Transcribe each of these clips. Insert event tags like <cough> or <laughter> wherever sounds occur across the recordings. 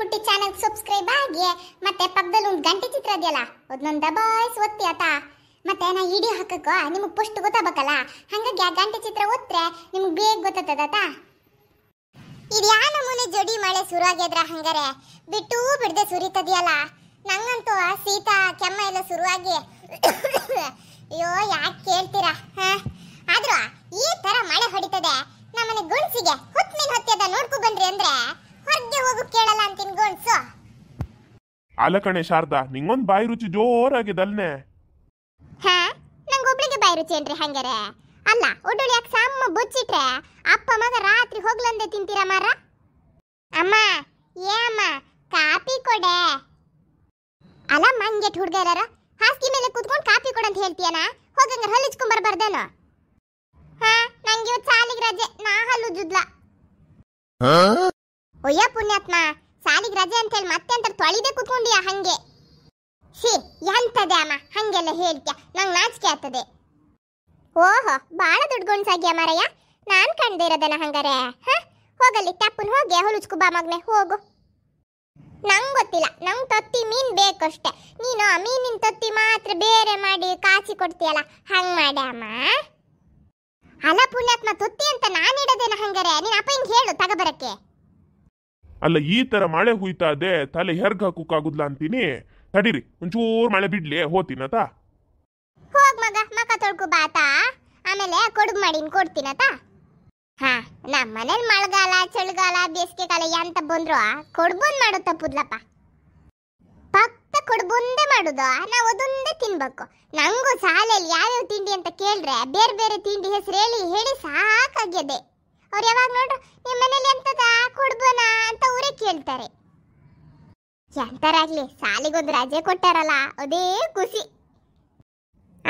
ಪುಟ್ಟಿ channel subscribe ಆಗಿ ಮತ್ತೆ ಪಕ್ಕದಲ್ಲಿ ಒಂದು ಗಂಟೆ ಚಿತ್ರ ಇದೆಯಲ್ಲ ಅದನ್ನೊಂದು ದಬಾಯಿಸ್ ಒತ್ತಿ ಆತಾ ಮತ್ತೆ ನಾ ವಿಡಿಯೋ ಹಾಕಕ್ಕೋ ನಿಮಗೆ ಪುಸ್ಟ್ ಗೊತ್ತಾಗಬೇಕಲ್ಲ ಹಂಗಾಗಿ ಆ ಗಂಟೆ ಚಿತ್ರ ಒತ್ತರೆ ನಿಮಗೆ ಬೇಗ ಗೊತ್ತಾಗ್ತದತ ಇದು ಯಾವ ನಮೂನೆ ಜಡಿ ಮಳೆ ಶುರುವಾಗ್ಯದ್ರ ಹಂಗಾರೆ ಬಿಟ್ಟು ಬಿಡದೆ ಸುರಿತದೆಯಲ್ಲ ನಂಗಂತೂ ಶೀತ ಕೆಮ್ಮ ಎಲ್ಲ ಶುರುವಾಗಿ <coughs> ಅಯ್ಯೋ ಯಾಕೆ ಕೇಳ್ತೀರಾ ಕಳ್ಸು ಅಲ್ಲ ಕಣೆ ಶಾರದಾ ನಿಂಗೊಂದ್ ಬಾಯಿ ರುಚಿ ಜೋರಾಗಿದೆ ಅಲ್ನೇ ಹಾ ನಂಗೊಬ್ಳಿಗೆ ಬಾಯಿ ರುಚಿ ಏನ್ರಿ ಹಂಗಾರೆ ಅಲ್ಲ ಉಡುಳಿ ಯಾಕೆ ಸಮ್ಮ ಬುಚ್ಚಿಟ್ರೆ ಅಪ್ಪ ಮಗ ರಾತ್ರಿ ಹೋಗ್ಲಂದೆ ತಿಂತೀರ ಮಾರ ಅಮ್ಮ ಏ ಅಮ್ಮ ಕಾಪಿ ಕೊಡೆ ಅಲ್ಲ ಮಂಗೆಟ್ ಹುಡುಗ ಎಲ್ಲಾರ ಹಾಸಿಗೆ ಮೇಲೆ ಕುತ್ಕೊಂಡು ಕಾಪಿ ಕೊಡು ಅಂತ ಹೇಳ್ತೀಯನ ಹೋಗಂಗಾರ ಹಲ್ಲಿಚ್ಕೊಂಡ್ ಬರ್ಬಾರ್ದೇನೋ ಹಾ ನಂಗೆ ಇವತ್ತು ಸಾಲಿಗೆ ರಜೆ ನಾ ಜುದ್ಲ ಅಯ್ಯ ಪುಣ್ಯಾತ್ಮ ಸಾಲಿಗೆ ರಜೆ ಅಂತ ಹೇಳಿ ಮತ್ತೆ ಅಂತ ತೊಳಿದೆ ಕುತ್ಕೊಂಡಿಯ ಹಂಗೆ ಸಿ ಎಂತದೆ ಅಮ್ಮ ಹಂಗೆಲ್ಲ ಹೇಳ್ತೀಯ ನಂಗೆ ನಾಚಿಕೆ ಆಗ್ತದೆ ಓಹೋ ಭಾಳ ದೊಡ್ಡ ಗುಣಸಾಗ್ಯ ಮಾರಯ್ಯ ನಾನು ಕಂಡೇ ಇರೋದನ ಹಂಗಾರೆ ಹ ಹೋಗಲಿ ತಪ್ಪನ್ ಹೋಗಿ ಹೊಲುಚ್ಕು ಬಾ ಮಗ್ನೆ ಹೋಗು ನಂಗೆ ಗೊತ್ತಿಲ್ಲ ನಂಗೆ ತೊತ್ತಿ ಮೀನು ಬೇಕಷ್ಟೆ ನೀನು ಆ ಮೀನಿನ ತೊತ್ತಿ ಮಾತ್ರ ಬೇರೆ ಮಾಡಿ ಕಾಚಿ ಕೊಡ್ತೀಯಲ್ಲ ಹಂಗೆ ಮಾಡಿ ಅಮ್ಮ ಅಲ್ಲ ಪುಣ್ಯಾತ್ಮ ತೊತ್ತಿ ಅಂತ ನಾನು ಇಡೋದೇನ ಹಂಗಾರೆ ನೀನು ಅಪ್ಪ ಹಿಂಗೆ ಹೇಳು ಬರಕ್ಕೆ ಅಲ್ಲ ಈ ಥರ ಮಳೆ ಹುಯ್ತಾ ಇದೆ ತಲೆ ಹೆರ್ಗ್ ಹಾಕೋಕ್ಕಾಗುದಿಲ್ಲ ಅಂತೀನಿ ತಡೀರಿ ಒಂಚೂರು ಮಳೆ ಬಿಡ್ಲಿ ಹೋತೀನತ ಹೋಗ್ ಮಗ ಮಕ ತೊಳ್ಕೊ ಬಾತಾ ಆಮೇಲೆ ಕೊಡುಗ್ ಮಾಡಿನ್ ಕೊಡ್ತೀನತ ಹಾ ನಮ್ಮ ಮನೇಲಿ ಮಳೆಗಾಲ ಚಳಿಗಾಲ ಬೇಸಿಗೆ ಕಾಲ ಎಂತ ಬಂದ್ರು ಕೊಡ್ಬಂದ್ ಮಾಡೋ ತಪ್ಪುದ್ಲಪ್ಪ ಪಕ್ಕ ಕೊಡ್ಬಂದೇ ಮಾಡೋದು ನಾವು ಅದೊಂದೇ ತಿನ್ಬೇಕು ನಂಗೂ ಶಾಲೆಯಲ್ಲಿ ಯಾವ್ಯಾವ ತಿಂಡಿ ಅಂತ ಕೇಳ್ರೆ ಬೇರೆ ಬೇರೆ ತಿಂಡಿ ಹೆಸರು ಹೇಳಿ ಹೇಳಿ ಸಾಕಾಗ್ಯದೆ ಅವ್ರು ಯಾವಾಗ ನೋಡ್ರು ನಿಮ್ಮ ಮನೇಲಿ ಎಂತದ ಕೊಡ್ಬೋನ ಅಂತ ಊರೇ ಕೇಳ್ತಾರೆ ಎಂತರಾಗ್ಲಿ ಸಾಲಿಗೊಂದು ರಜೆ ಕೊಟ್ಟಾರಲ್ಲ ಅದೇ ಖುಷಿ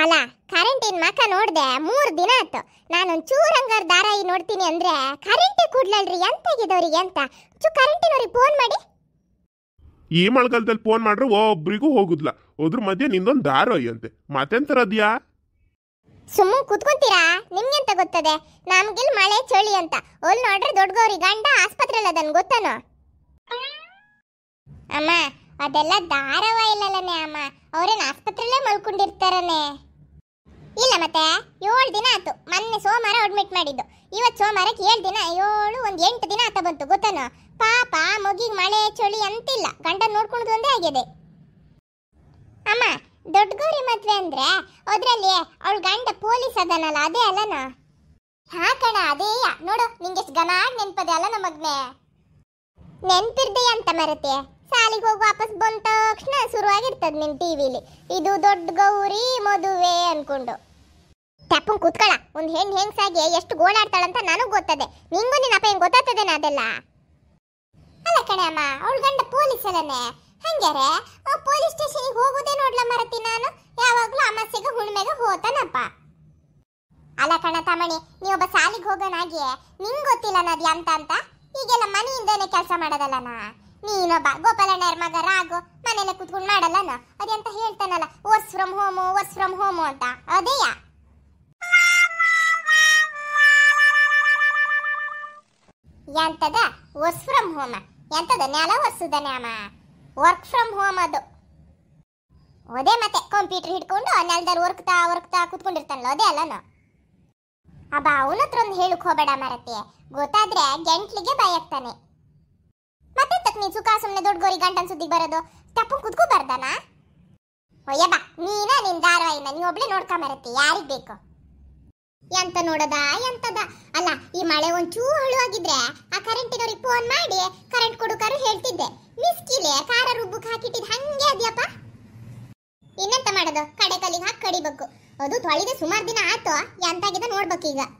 ಅಲ್ಲ ಕರೆಂಟಿನ ಮಕ ನೋಡ್ದೆ ಮೂರು ದಿನ ಆಯ್ತು ನಾನು ನಾನೊಂದು ಹಂಗಾರ ಧಾರಾಯಿ ನೋಡ್ತೀನಿ ಅಂದ್ರೆ ಕರೆಂಟೇ ಕೊಡ್ಲಲ್ರಿ ಎಂತಾಗಿದವ್ರಿಗೆ ಅಂತ ಚೂ ಕರೆಂಟಿನವ್ರಿಗೆ ಫೋನ್ ಮಾಡಿ ಈ ಮಳೆಗಾಲದಲ್ಲಿ ಫೋನ್ ಮಾಡ್ರೆ ಒಬ್ರಿಗೂ ಹೋಗುದ್ಲ ಅದ್ರ ಮಧ್ಯೆ ನಿಂದೊಂದು ದಾರ ಮತ್ತೆಂತ ಮತ್ತೆಂತರದ್ಯಾ ಸುಮ್ಮನೆ ಕೂತ್ಕೊಂತೀರಾ ನಿಮ್ಗೆಂತ ಗೊತ್ತದೆ ನಮ್ಗಿಲ್ ಮಳೆ ಚಳಿ ಅಂತ ಅಲ್ ನೋಡ್ರೆ ದೊಡ್ಡಗೌರಿ ಗಂಡ ಆಸ್ಪತ್ರೆ ಅದನ್ ಗೊತ್ತನೋ ಅಮ್ಮ ಅದೆಲ್ಲ ಇಲ್ಲಲ್ಲನೆ ಅಮ್ಮ ಅವ್ರೇನ್ ಆಸ್ಪತ್ರೆಲ್ಲೇ ಮಲ್ಕೊಂಡಿರ್ತಾರನೆ ಇಲ್ಲ ಮತ್ತೆ ಏಳು ದಿನ ಆಯ್ತು ಮೊನ್ನೆ ಸೋಮವಾರ ಅಡ್ಮಿಟ್ ಮಾಡಿದ್ದು ಇವತ್ತು ಸೋಮವಾರಕ್ಕೆ ಏಳು ದಿನ ಏಳು ಒಂದು ಎಂಟು ದಿನ ಆತ ಬಂತು ಗೊತ್ತನೋ ಪಾಪ ಮಗಿಗೆ ಮಳೆ ಚಳಿ ಅಂತಿಲ್ಲ ಗಂಡ ನೋಡ್ಕೊಂಡು ಒಂದೇ ಆಗಿದೆ ದೊಡ್ಡ ಗೌರಿ ಮದ್ವೆ ಅಂದ್ರೆ ಅದ್ರಲ್ಲಿ ಅವ್ಳ ಗಂಡ ಪೊಲೀಸ್ ಅದನಲ್ಲ ಅದೇ ಅಲ್ಲನ ಹಾ ಕಣ ಅದೇ ನೋಡು ನಿಂಗೆ ಗನಾಗ್ ನೆನ್ಪದೆ ಅಲ್ಲ ನಮಗ್ನೆ ನೆನ್ಪಿರ್ದೆ ಅಂತ ಮರತೆ ಸಾಲಿಗೆ ಹೋಗಿ ವಾಪಸ್ ಬಂದ ತಕ್ಷಣ ಶುರುವಾಗಿರ್ತದೆ ನಿನ್ ಟಿವಿಲಿ ಇದು ದೊಡ್ಡ ಗೌರಿ ಮದುವೆ ಅನ್ಕೊಂಡು ತಪ್ಪು ಕೂತ್ಕೊಳ ಒಂದು ಹೆಣ್ ಹೆಂಗಸಾಗಿ ಎಷ್ಟು ಅಂತ ನನಗೆ ಗೊತ್ತದೆ ನಿಂಗೂ ನಿನ್ ಅಪ್ಪ ಹೆಂಗೆ ಗೊತ್ತಾಗ್ತದೇನ ಅದೆಲ್ಲ ಅಲ್ಲ ಕಣೆ ಅಮ್ಮ ಅವಳ ಗಂಡ ಪೊಲೀಸ್ ಅಲ್ಲನೆ ಆ ಪೊಲೀಸ್ ಸ್ಟೇಷನ್ ಸ್ಟೇಷನ್ಗೆ ಬಗ್ಗೆ ನಿಂಗೆ ಗೊತ್ತಿಲ್ಲ ನದಿ ಅಂತ ಅಂತ ಈಗೆಲ್ಲ ಮನೆಯಿಂದನೇ ಕೆಲಸ ಮಾಡೋದಲ್ಲನಾ ನೀನೊಬ್ಬ ಗೋಪಾಲಣ್ಣರ ಮಗ ರಾಗು ಮನೇಲೆ ಕುತ್ಕೊಂಡು ಮಾಡಲ್ಲನ ಅದಂತ ಹೇಳ್ತಾನಲ್ಲ work from home work from home ಅಂತ ಅದೇಯ ಎಂತದ ವರ್ಸ್ ಫ್ರಮ್ ಹೋಮ್ ಎಂತದ ನೆಲ ವರ್ಸುದ ಅಮ್ಮ ವರ್ಕ್ ಫ್ರಮ್ ಹೋಮ್ ಅದು ಅದೇ ಮತ್ತೆ ಕಂಪ್ಯೂಟರ್ ಹಿಡ್ಕೊಂಡು ನೆಲದಲ್ಲಿ ವರ್ಕ್ತಾ ವರ್ಕ್ತಾ ಕುತ್ಕೊಂಡಿರ್ತಾನಲ್ಲ ಅದೇ ಅಲ್ಲನೋ ಅಬ್ಬ ಅವನ ಹತ್ರ ಒಂದು ಹೇಳಕ್ ಹೋಗಬೇಡ ಮರತೆ ಗೊತ್ತಾದ್ರೆ ಗೆಂಟ್ಲಿಗೆ ಬಯಕ್ತಾನೆ ಮತ್ತೆ ತಕ್ ನೀ ಸುಖ ಸುಮ್ಮನೆ ದೊಡ್ಡ ಗೋರಿ ಗಂಟನ್ ಸುದ್ದಿಗೆ ಬರೋದು ತಪ್ಪು ಕುತ್ಕೋಬಾರ್ದಾನ ಬಾ ನೀನ ನಿನ್ ಧಾರಾವಾಹಿನ ನೀ ಒಬ್ಳೆ ಮರತೆ ಯಾರಿಗ್ ಬೇಕು ಎಂತ ನೋಡದ ಎಂತದ ಅಲ್ಲ ಈ ಮಳೆ ಒಂಚೂರು ಹಳು ಆಗಿದ್ರೆ ಆ ಕರೆಂಟ್ ಕರೆಂಟಿನವ್ರಿಗೆ ಫೋನ್ ಮಾಡಿ ಕರೆಂಟ್ ಕೊಡುಕಾರು ಹೇಳ್ತಿದ್ದೆ ಮಿಸ್ಕಿಲೆ ಕಾರ ರುಬ್ಬಕ್ಕೆ ಹಾಕಿಟ್ಟಿದ್ ಹಂಗೆ ಅದ್ಯಪ್ಪ ಇನ್ನೆಂತ ಮಾಡೋದು ಕಡೆ ಕಲ್ಲಿಗೆ ಹಾಕಿ ಕಡಿಬೇಕು ಅದು ತೊಳೆದು ಸುಮಾರು ದಿನ ಆಯ್ತು ಎಂತಾಗಿದೆ ನೋಡ್ಬೇಕು ಈಗ